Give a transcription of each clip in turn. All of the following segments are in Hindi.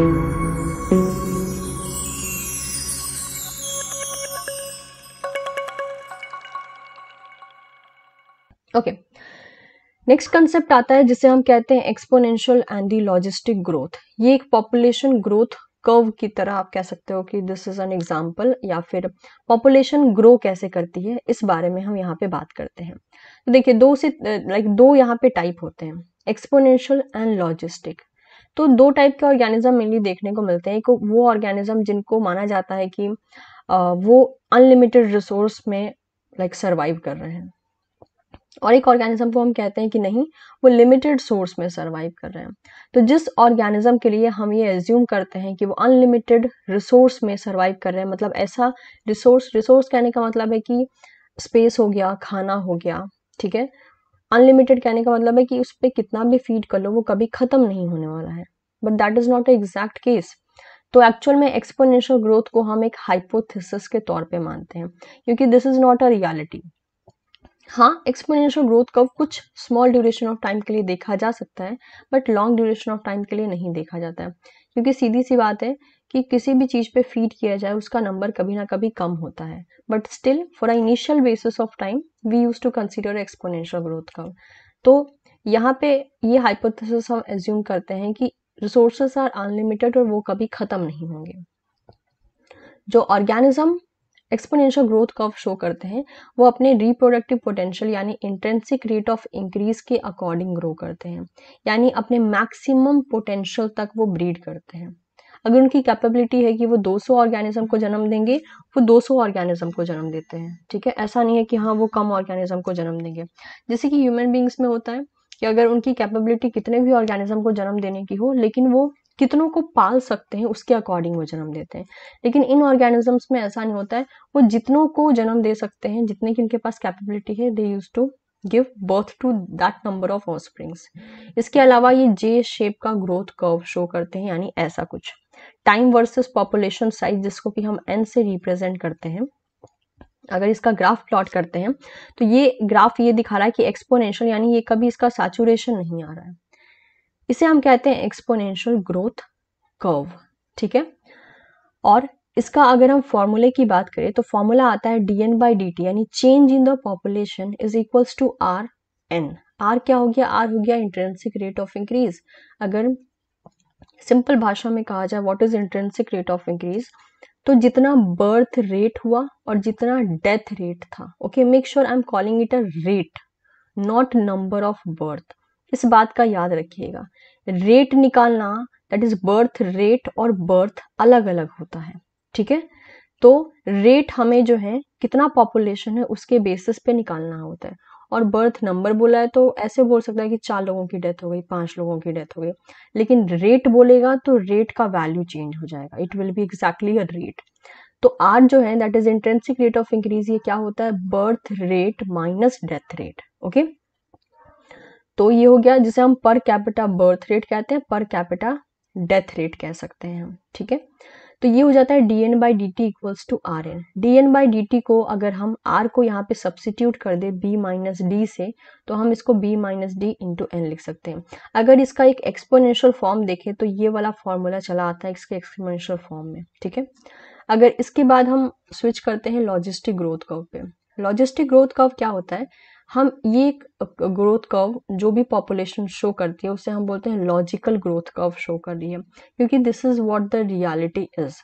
ओके नेक्स्ट कंसेप्ट आता है जिसे हम कहते हैं exponential and the logistic growth ये एक पॉपुलेशन ग्रोथ कर्व की तरह आप कह सकते हो कि दिस इज एन एग्जाम्पल या फिर पॉपुलेशन ग्रो कैसे करती है इस बारे में हम यहाँ पे बात करते हैं तो देखिए दो से लाइक दो यहाँ पे टाइप होते हैं एक्सपोनेंशियल एंड लॉजिस्टिक तो दो टाइप के ऑर्गेनिज्म मेनली देखने को मिलते हैं एक वो ऑर्गेनिज्म जिनको माना जाता है कि वो अनलिमिटेड रिसोर्स में लाइक सर्वाइव कर रहे हैं और एक ऑर्गेनिज्म को हम कहते हैं कि नहीं वो लिमिटेड सोर्स में सर्वाइव कर रहे हैं तो जिस ऑर्गेनिज्म के लिए हम ये एज्यूम करते हैं कि वो अनलिमिटेड रिसोर्स में सर्वाइव कर रहे हैं मतलब ऐसा रिसोर्स रिसोर्स कहने का मतलब है कि स्पेस हो गया खाना हो गया ठीक है अनलिमिटेड कहने का मतलब है कि उस पर कितना भी फीड कर लो वो कभी ख़त्म नहीं होने वाला है but that is not a exact case तो एक्चुअल में एक्सपोनेंशियल ग्रोथ को हम एक हाइपोथेसिस के तौर पे मानते हैं क्योंकि this is not a reality हाँ एक्सपोनेंशियल ग्रोथ कब कुछ स्मॉल ड्यूरेशन ऑफ टाइम के लिए देखा जा सकता है but long duration of time के लिए नहीं देखा जाता है क्योंकि सीधी सी बात है कि किसी भी चीज़ पे फीड किया जाए उसका नंबर कभी ना कभी कम होता है but still for a initial basis of time we use to consider exponential growth curve तो यहाँ पे ये हाइपोथेसिस हम एज्यूम करते हैं कि रिसोर्सेस आर अनलिमिटेड और वो कभी ख़त्म नहीं होंगे जो organism exponential growth curve show करते हैं वो अपने रिप्रोडक्टिव पोटेंशियल यानी इंटेंसिक रेट ऑफ इंक्रीज के अकॉर्डिंग ग्रो करते हैं यानी अपने मैक्सिमम पोटेंशियल तक वो ब्रीड करते हैं अगर उनकी कैपेबिलिटी है कि वो 200 ऑर्गेनिज्म को जन्म देंगे वो 200 ऑर्गेनिज्म को जन्म देते हैं ठीक है ऐसा नहीं है कि हाँ वो कम ऑर्गेनिज्म को जन्म देंगे जैसे कि ह्यूमन बींग्स में होता है कि अगर उनकी कैपेबिलिटी कितने भी ऑर्गेनिज्म को जन्म देने की हो लेकिन वो कितनों को पाल सकते हैं उसके अकॉर्डिंग वो जन्म देते हैं लेकिन इन ऑर्गेनिजम्स में ऐसा नहीं होता है वो जितनों को जन्म दे सकते हैं जितने की उनके पास कैपेबिलिटी है they use to give birth to that number of offsprings इसके अलावा ये जे शेप का ग्रोथ कर्व शो करते हैं यानी ऐसा कुछ टाइम वर्सेस पॉपुलेशन साइज जिसको कि हम एन से रिप्रेजेंट करते हैं अगर इसका ग्राफ प्लॉट करते हैं तो ये ग्राफ ये दिखा रहा है कि एक्सपोनेंशियल यानी ये कभी इसका सैचुरेशन नहीं आ रहा है इसे हम कहते हैं एक्सपोनेंशियल ग्रोथ कर्व ठीक है और इसका अगर हम फॉर्मूले की बात करें तो फॉर्मूला आता है D N by D T यानी change in the population is equals to R N R क्या हो गया आर हो गया इंट्रेंसिक रेट ऑफ इंक्रीज अगर सिंपल भाषा में कहा जाए what is intrinsic rate of increase तो जितना बर्थ रेट हुआ और जितना डेथ रेट था okay make sure I am calling it a rate not number of birth इस बात का याद रखिएगा रेट निकालना दैट इज बर्थ रेट और बर्थ अलग अलग होता है ठीक है तो रेट हमें जो है कितना पॉपुलेशन है उसके बेसिस पे निकालना होता है और बर्थ नंबर बोला है तो ऐसे बोल सकता है कि चार लोगों की डेथ हो गई पांच लोगों की डेथ हो गई लेकिन रेट बोलेगा तो रेट का वैल्यू चेंज हो जाएगा it will be exactly a rate तो आर जो है that is intrinsic rate of increase ये क्या होता है birth rate minus death rate okay तो ये हो गया जिसे हम पर कैपिटा बर्थ रेट कहते हैं पर कैपिटा डेथ रेट कह सकते हैं हम ठीक है तो ये हो जाता है D N by D T equals to R N D N by D T को अगर हम आर को यहाँ पे सब्सिट्यूट कर दे बी माइनस डी से तो हम इसको B minus D into N लिख सकते हैं अगर इसका एक एक्सपोनेंशियल फॉर्म देखें तो ये वाला फॉर्मूला चला आता है इसके एक्सपोनेंशियल फॉर्म में ठीक है अगर इसके बाद हम स्विच करते हैं लॉजिस्टिक ग्रोथ कर्व पे लॉजिस्टिक ग्रोथ कर्व क्या होता है हम ये ग्रोथ कर्व जो भी पॉपुलेशन शो करती है उसे हम बोलते हैं लॉजिकल ग्रोथ कर्व शो कर रही है क्योंकि this is what the reality is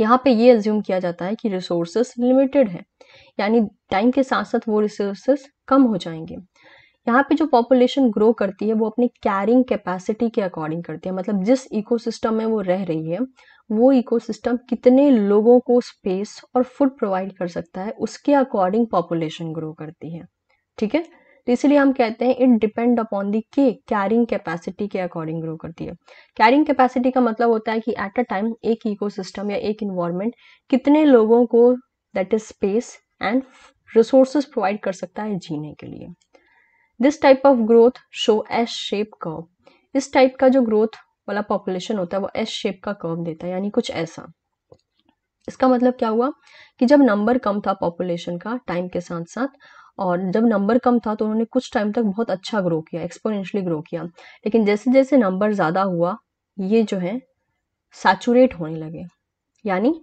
यहाँ पे ये एज्यूम किया जाता है कि रिसोर्सेस लिमिटेड है यानी टाइम के साथ साथ वो रिसोर्सेस कम हो जाएंगे यहाँ पे जो पॉपुलेशन ग्रो करती है वो अपनी कैरिंग कैपेसिटी के अकॉर्डिंग करती है मतलब जिस इकोसिस्टम में वो रह रही है वो इकोसिस्टम कितने लोगों को स्पेस और फूड प्रोवाइड कर सकता है उसके अकॉर्डिंग पॉपुलेशन ग्रो करती है ठीक है तो इसलिए हम कहते हैं it depend upon the K carrying capacity के अकॉर्डिंग ग्रो करती है कैरिंग कैपेसिटी का मतलब होता है कि एट अ टाइम एक इकोसिस्टम या एक इन्वायरमेंट कितने लोगों को that is space and resources provide कर सकता है जीने के लिए this type of growth show S shape curve इस टाइप का जो ग्रोथ वाला पॉपुलेशन होता है वो एस शेप का कर्व देता है यानी कुछ ऐसा इसका मतलब क्या हुआ कि जब नंबर कम था पॉपुलेशन का टाइम के साथ साथ और जब नंबर कम था तो उन्होंने कुछ टाइम तक बहुत अच्छा ग्रो किया एक्सपोनेंशली ग्रो किया लेकिन जैसे जैसे नंबर ज़्यादा हुआ ये जो है सैचुरेट होने लगे यानी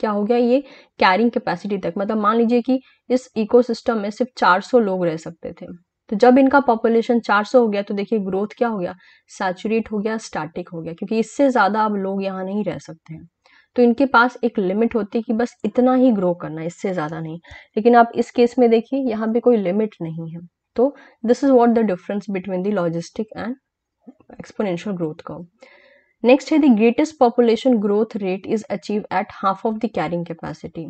क्या हो गया ये कैरिंग कैपेसिटी तक मतलब मान लीजिए कि इस इकोसिस्टम में सिर्फ 400 लोग रह सकते थे तो जब इनका पॉपुलेशन 400 हो गया तो देखिए ग्रोथ क्या हो गया सैचुरेट हो गया स्टैटिक हो गया क्योंकि इससे ज़्यादा अब लोग यहाँ नहीं रह सकते हैं तो इनके पास एक लिमिट होती है कि बस इतना ही ग्रो करना इससे ज़्यादा नहीं लेकिन आप इस केस में देखिए यहाँ पर कोई लिमिट नहीं है तो this is what the difference between the logistic and exponential growth का नेक्स्ट है the greatest population growth rate is achieve at half of the carrying capacity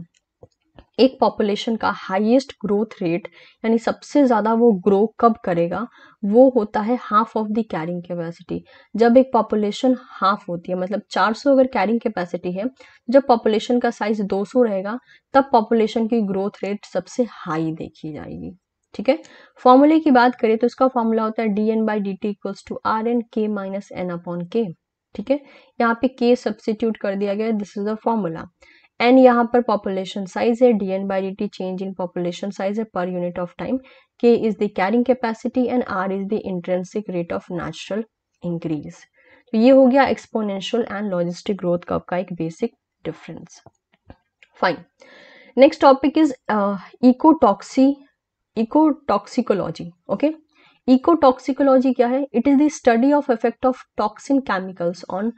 एक पॉपुलेशन का हाईएस्ट ग्रोथ रेट यानी सबसे ज़्यादा वो ग्रो कब करेगा वो होता है half of the carrying capacity जब एक पॉपुलेशन हाफ होती है मतलब 400 अगर कैरिंग कैपेसिटी है जब पॉपुलेशन का साइज 200 रहेगा तब पॉपुलेशन की ग्रोथ रेट सबसे हाई देखी जाएगी ठीक है फॉर्मूले की बात करें तो इसका फॉर्मूला होता है D N by D T equals to R N K minus N upon K ठीक है यहाँ पे के सब्सटीट्यूट कर दिया गया this is the formula N यहाँ पर पॉपुलेशन साइज है D N by D T change in population size है per unit of time K is the carrying capacity and R is the intrinsic rate of natural increase तो ये हो गया exponential and logistic growth curve का एक basic difference fine next topic is ecotoxi ecotoxicology okay ecotoxicology क्या है it is the study of effect of toxin chemicals on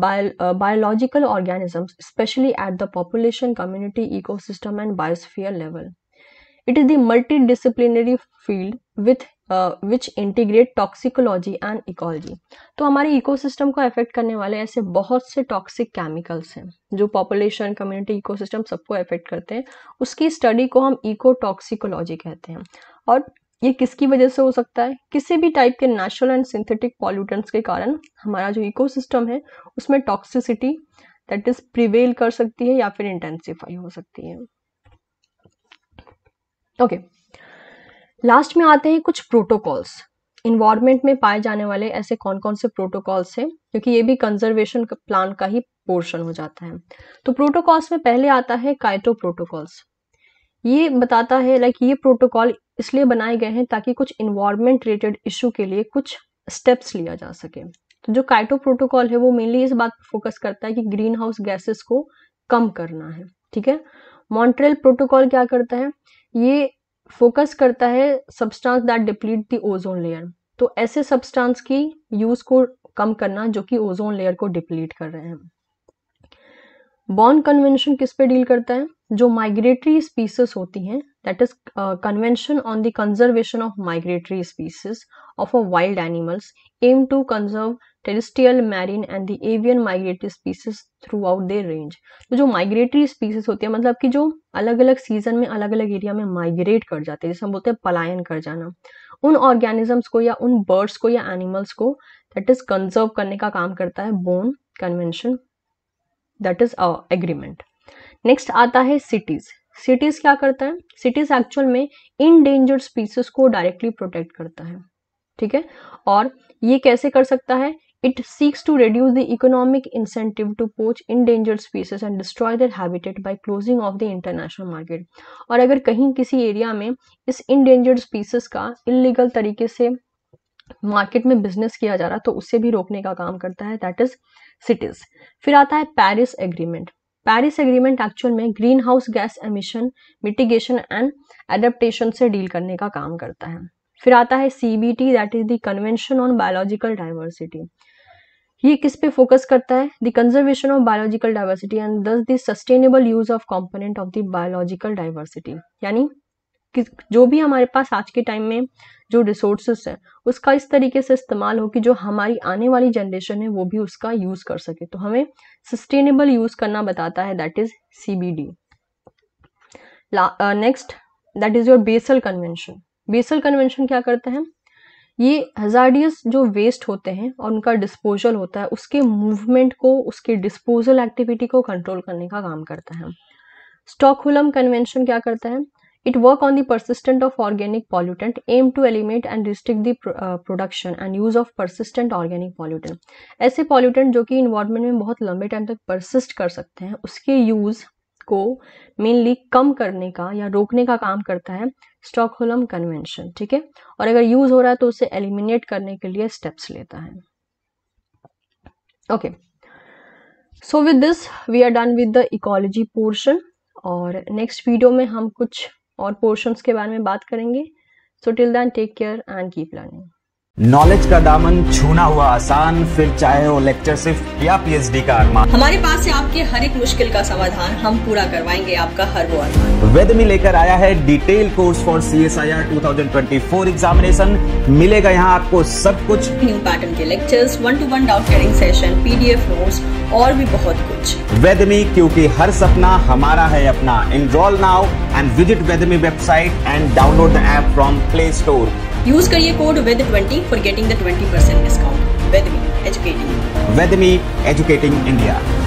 biological organisms specially at the population community ecosystem and biosphere level it is the multidisciplinary field with which integrate toxicology and ecology तो हमारे इकोसिस्टम को अफेक्ट करने वाले ऐसे बहुत से टॉक्सिक केमिकल्स हैं जो पॉपुलेशन कम्युनिटी इकोसिस्टम सबको अफेक्ट करते हैं उसकी स्टडी को हम इको टॉक्सिकोलॉजी कहते हैं और ये किसकी वजह से हो सकता है किसी भी टाइप के नेचुरल एंड सिंथेटिक पॉल्यूटेंट्स के कारण हमारा जो इकोसिस्टम है उसमें टॉक्सिसिटी दैट इज प्रिवेल कर सकती है या फिर इंटेंसिफाई हो सकती है ओके okay. लास्ट में आते हैं कुछ प्रोटोकॉल्स इन्वायरमेंट में पाए जाने वाले ऐसे कौन कौन से प्रोटोकॉल्स हैं क्योंकि ये भी कंजर्वेशन प्लान का ही पोर्शन हो जाता है तो प्रोटोकॉल्स में पहले आता है काइटो प्रोटोकॉल्स ये बताता है लाइक ये प्रोटोकॉल इसलिए बनाए गए हैं ताकि कुछ इन्वायरमेंट रिलेटेड इशू के लिए कुछ स्टेप्स लिया जा सके तो जो काइटो प्रोटोकॉल है वो मेनली इस बात पर फोकस करता है कि ग्रीन हाउस गैसेस को कम करना है ठीक है मॉन्ट्रेल प्रोटोकॉल क्या करता है ये फोकस करता है substance that deplete the ozone layer तो ऐसे सब्सटेंस की यूज को कम करना जो कि ओजोन लेयर को डिप्लीट कर रहे हैं बॉन्ड कन्वेंशन किस पे डील करता है जो माइग्रेटरी स्पीसीज होती हैं that is convention on the conservation of migratory species of a wild animals aim to conserve terrestrial marine and the avian migratory species throughout their range तो जो माइग्रेटरी स्पीसीज होती है मतलब कि जो अलग अलग सीजन में अलग अलग एरिया में माइग्रेट कर जाते हैं जैसे हम बोलते हैं पलायन कर जाना उन ऑर्गेनिजम्स को या उन बर्ड्स को या एनिमल्स को दैट इज कंजर्व करने का काम करता है Bonn convention that is agreement next आता है सिटीज सिटीज क्या करता है सिटीज एक्चुअल में इनडेंजर्ड स्पीसीज को डायरेक्टली प्रोटेक्ट करता है ठीक है और ये कैसे कर सकता है it seeks to reduce the economic incentive to poach endangered species and destroy their habitat by closing off the international market और अगर कहीं किसी एरिया में इस इनडेंजर्ड स्पीसीज का इलीगल तरीके से मार्केट में बिजनेस किया जा रहा तो उससे भी रोकने का काम करता है दैट इज सिटीज फिर आता है Paris agreement Paris agreement actual में green house gas emission mitigation and adaptation से डील करने का काम करता है फिर आता है C B D that is the convention on biological diversity ये किस पे फोकस करता है the conservation of biological diversity and thus the sustainable use of component of the biological diversity यानी जो भी हमारे पास आज के टाइम में जो रिसोर्सेस हैं उसका इस तरीके से इस्तेमाल हो कि जो हमारी आने वाली जनरेशन है वो भी उसका यूज़ कर सके तो हमें सस्टेनेबल यूज़ करना बताता है that is C B D next that is your Basel convention Basel convention क्या करते हैं ये हजार्डियस जो वेस्ट होते हैं और उनका डिस्पोजल होता है उसके मूवमेंट को उसके डिस्पोजल एक्टिविटी को कंट्रोल करने का काम करता है स्टॉकहोलम कन्वेंशन क्या करता है It work on the persistent of organic pollutant, aim to eliminate and restrict the production and use of persistent organic pollutant ऐसे पॉल्यूटेंट जो कि इन्वायरमेंट में बहुत लंबे टाइम तक परसिस्ट कर सकते हैं उसके यूज़ को मेनली कम करने का या रोकने का काम करता है स्टॉकहोलम कन्वेंशन ठीक है और अगर यूज़ हो रहा है तो उसे एलिमिनेट करने के लिए स्टेप्स लेता है okay so with this we are done with the ecology portion और नेक्स्ट वीडियो में हम कुछ और पोर्शंस के बारे में बात करेंगे so till then take care and keep learning knowledge का दामन छूना हुआ आसान फिर चाहे वो लेक्चर सिर्फ या पीएचडी का अरमान हमारे पास है आपके हर एक मुश्किल का समाधान हम पूरा करवाएंगे आपका हर वो अरमान वेद में लेकर आया है detail course for C S I R two thousand twenty four examination मिलेगा यहाँ आपको सब कुछ न्यू पैटर्न के lectures one to one doubt carrying session PDF notes और भी बहुत कुछ वेदमी क्योंकि हर सपना हमारा है अपना इनरोल नाउ एंड विजिट वेदमी website and download the app from Play Store use करिए code with twenty for getting the twenty percent discount with me educating with me educating India